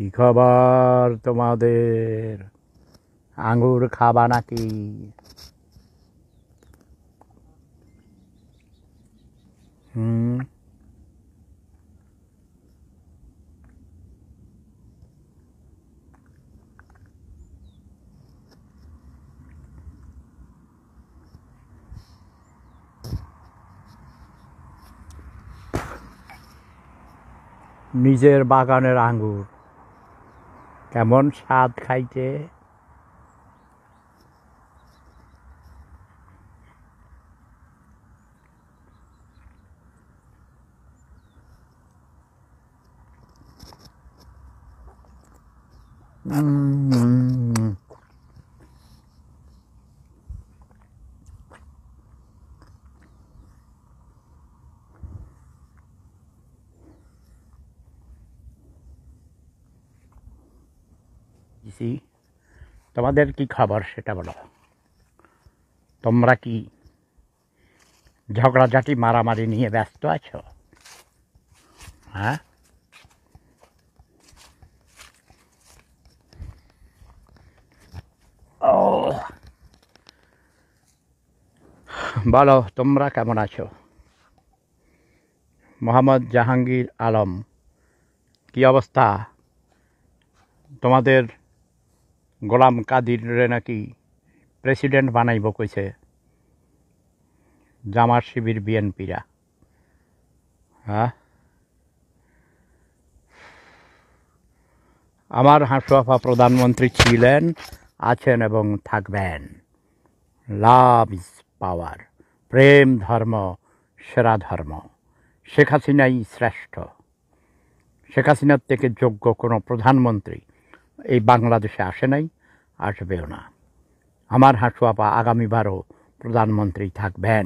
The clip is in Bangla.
কি খবর তোমাদের আঙ্গুর খাবা নাকি হুম নিজের বাগানের আঙ্গুর কেমন স্বাদ খাইতে Mm-hmm. দিছি তোমাদের কি খাবার সেটা বলো তোমরা কি ঝগড়াঝাটি মারামারি নিয়ে ব্যস্ত আছো হ্যাঁ ও বলো তোমরা কেমন আছো মোহাম্মদ জাহাঙ্গীর আলম কি অবস্থা তোমাদের গোলাম কাদিরে নাকি প্রেসিডেন্ট বানাইব কইছে জামার শিবির বিএনপিরা হ্যাঁ আমার হাঁসুয়াফা প্রধানমন্ত্রী ছিলেন আছেন এবং থাকবেন লাভ ইজ পাওয়ার প্রেম ধর্ম সেরা ধর্ম শেখ হাসিনাই শ্রেষ্ঠ শেখ হাসিনার থেকে যোগ্য কোনো প্রধানমন্ত্রী এই বাংলাদেশে আসে নাই আসবেও না আমার হাসুয়াপা আগামীবারও প্রধানমন্ত্রী থাকবেন